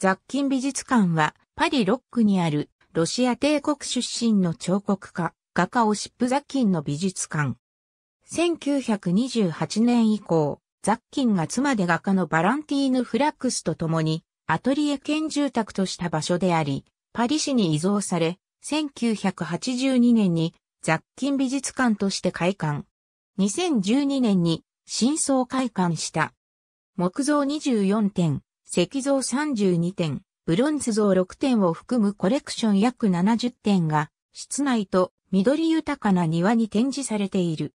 雑菌美術館は、パリロックにある、ロシア帝国出身の彫刻家、画家オシップ雑菌の美術館。1928年以降、雑菌が妻で画家のバランティーヌ・フラックスと共に、アトリエ兼住宅とした場所であり、パリ市に移贈され、1982年に雑菌美術館として開館。2012年に新装開館した。木造24点、石像32点、ブロンズ像6点を含むコレクション約70点が、室内と緑豊かな庭に展示されている。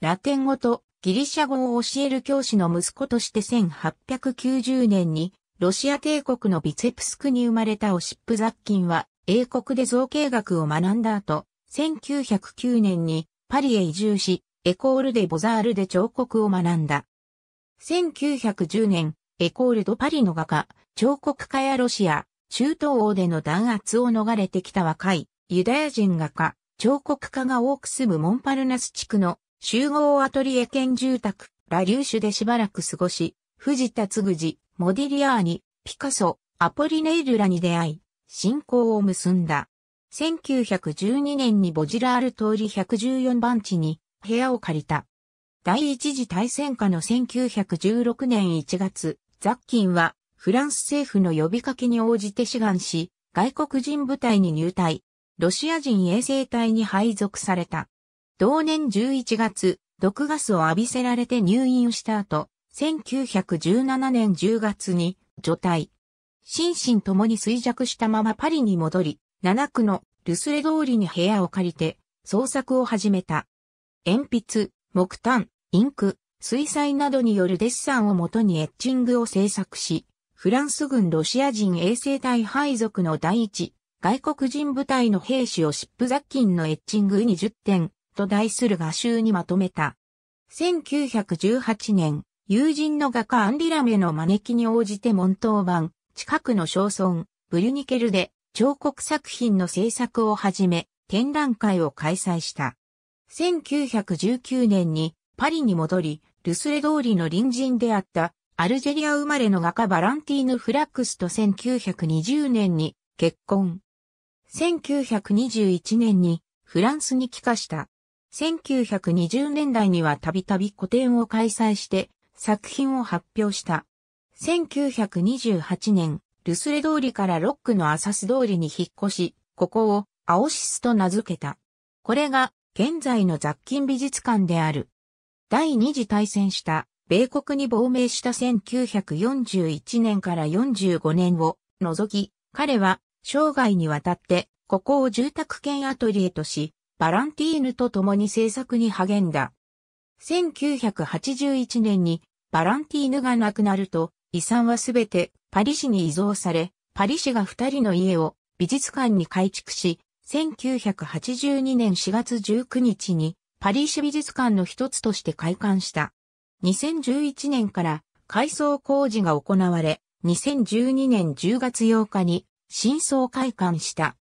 ラテン語とギリシャ語を教える教師の息子として1890年に、ロシア帝国のビツェプスクに生まれたオシップ雑菌は、英国で造形学を学んだ後、1909年にパリへ移住し、エコールでボザールで彫刻を学んだ。1910年、エコールドパリの画家、彫刻家やロシア、中東欧での弾圧を逃れてきた若いユダヤ人画家、彫刻家が多く住むモンパルナス地区の集合アトリエ兼住宅、ラリューシュでしばらく過ごし、藤田嗣次、モディリアーニ、ピカソ、アポリネイルらに出会い、信仰を結んだ。1912年にボジラール通り114番地に部屋を借りた。第一次大戦下の1916年1月、ザッキンは、フランス政府の呼びかけに応じて志願し、外国人部隊に入隊、ロシア人衛生隊に配属された。同年11月、毒ガスを浴びせられて入院した後、1917年10月に除隊。心身ともに衰弱したままパリに戻り、7区のルスレ通りに部屋を借りて、創作を始めた。鉛筆、木炭、インク、水彩などによるデッサンをもとにエッチングを制作し、フランス軍ロシア人衛生隊配属の第一、外国人部隊の兵士をシップ雑菌のエッチング20点と題する画集にまとめた。1918年、友人の画家アンディラメの招きに応じて門頭版、近くの小村、ブリュニケルで彫刻作品の制作を始め、展覧会を開催した。1919年にパリに戻り、ルスレ通りの隣人であったアルジェリア生まれの画家バランティーヌ・フラックスと1920年に結婚。1921年にフランスに帰化した。1920年代にはたびたび個展を開催して作品を発表した。1928年、ルスレ通りからロックのアサス通りに引っ越し、ここをアオシスと名付けた。これが現在の雑菌美術館である。第二次大戦した米国に亡命した1941年から45年を除き、彼は生涯にわたってここを住宅兼アトリエとし、バランティーヌと共に制作に励んだ。1981年にバランティーヌが亡くなると、遺産はすべてパリ市に移贈され、パリ市が二人の家を美術館に改築し、1982年4月19日にパリ市美術館の一つとして開館した。2011年から改装工事が行われ、2012年10月8日に新装開館した。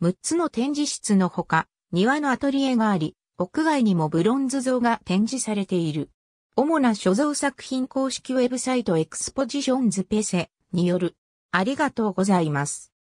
6つの展示室のほか、庭のアトリエがあり、屋外にもブロンズ像が展示されている。主な所蔵作品公式ウェブサイトエクスポジションズペセによる。ありがとうございます。